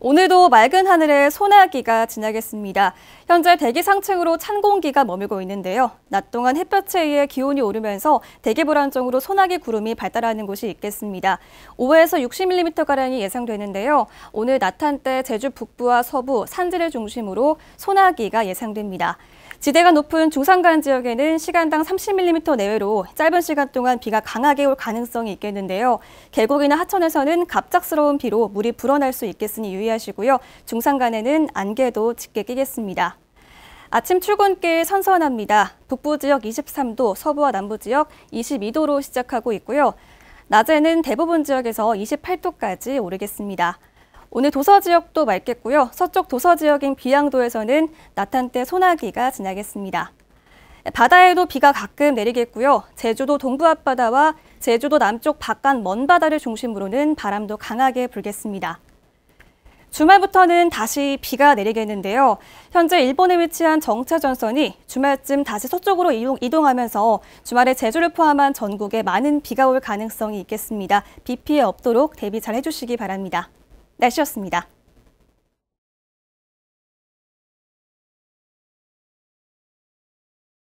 오늘도 맑은 하늘에 소나기가 지나겠습니다. 현재 대기 상층으로 찬 공기가 머물고 있는데요. 낮 동안 햇볕에 의해 기온이 오르면서 대기 불안정으로 소나기 구름이 발달하는 곳이 있겠습니다. 5에서 60mm가량이 예상되는데요. 오늘 낮 한때 제주 북부와 서부, 산지를 중심으로 소나기가 예상됩니다. 지대가 높은 중산간 지역에는 시간당 30mm 내외로 짧은 시간 동안 비가 강하게 올 가능성이 있겠는데요. 계곡이나 하천에서는 갑작스러운 비로 물이 불어날 수 있겠으니 유의하시고요. 중산간에는 안개도 짙게 끼겠습니다. 아침 출근길 선선합니다. 북부 지역 23도, 서부와 남부 지역 22도로 시작하고 있고요. 낮에는 대부분 지역에서 28도까지 오르겠습니다. 오늘 도서 지역도 맑겠고요. 서쪽 도서 지역인 비양도에서는 나탄때 소나기가 지나겠습니다. 바다에도 비가 가끔 내리겠고요. 제주도 동부 앞바다와 제주도 남쪽 바깥 먼 바다를 중심으로는 바람도 강하게 불겠습니다. 주말부터는 다시 비가 내리겠는데요. 현재 일본에 위치한 정차전선이 주말쯤 다시 서쪽으로 이동, 하면서 주말에 제주를 포함한 전국에 많은 비가 올 가능성이 있겠습니다. 비 피해 없도록 대비 잘 해주시기 바랍니다. 날씨였습니다.